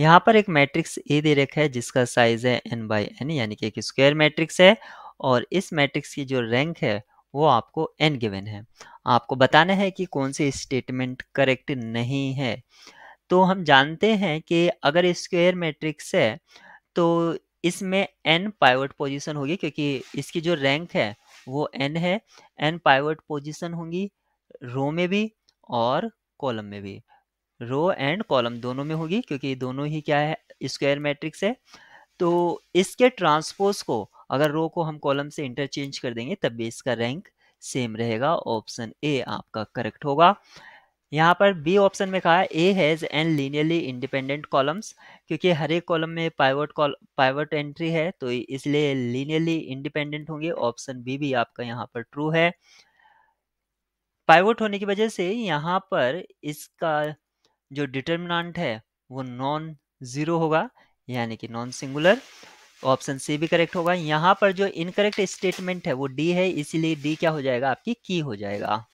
यहाँ पर एक मैट्रिक्स ए दे रखा है जिसका साइज है एन बाई एन यानी कि एक स्क्वायर मैट्रिक्स है और इस मैट्रिक्स की जो रैंक है वो आपको एन गिवन है आपको बताना है कि कौन से स्टेटमेंट करेक्ट नहीं है तो हम जानते हैं कि अगर स्क्वायर मैट्रिक्स है तो इसमें एन पाइवट पोजिशन होगी क्योंकि इसकी जो रैंक है वो एन है एन पाइवट पोजिशन होंगी रो में भी और कॉलम में भी रो एंड कॉलम दोनों में होगी क्योंकि दोनों ही क्या है स्क्वायर मैट्रिक्स है तो इसके ट्रांसपोज को अगर रो को हम कॉलम से इंटरचेंज कर देंगे तब भी इसका रैंक सेम रहेगा ऑप्शन ए आपका करेक्ट होगा यहाँ पर बी ऑप्शन में कहा A has n linearly independent columns क्योंकि हर एक कॉलम में पाइवट कॉल पाइवट एंट्री है तो इसलिए लीनियरली इंडिपेंडेंट होंगे ऑप्शन बी भी आपका यहाँ पर ट्रू है पाइवट होने की वजह से यहाँ पर इसका जो डिटर्मिनाट है वो नॉन ज़ीरो होगा यानी कि नॉन सिंगुलर ऑप्शन सी भी करेक्ट होगा यहाँ पर जो इनकरेक्ट स्टेटमेंट है वो डी है इसीलिए डी क्या हो जाएगा आपकी की हो जाएगा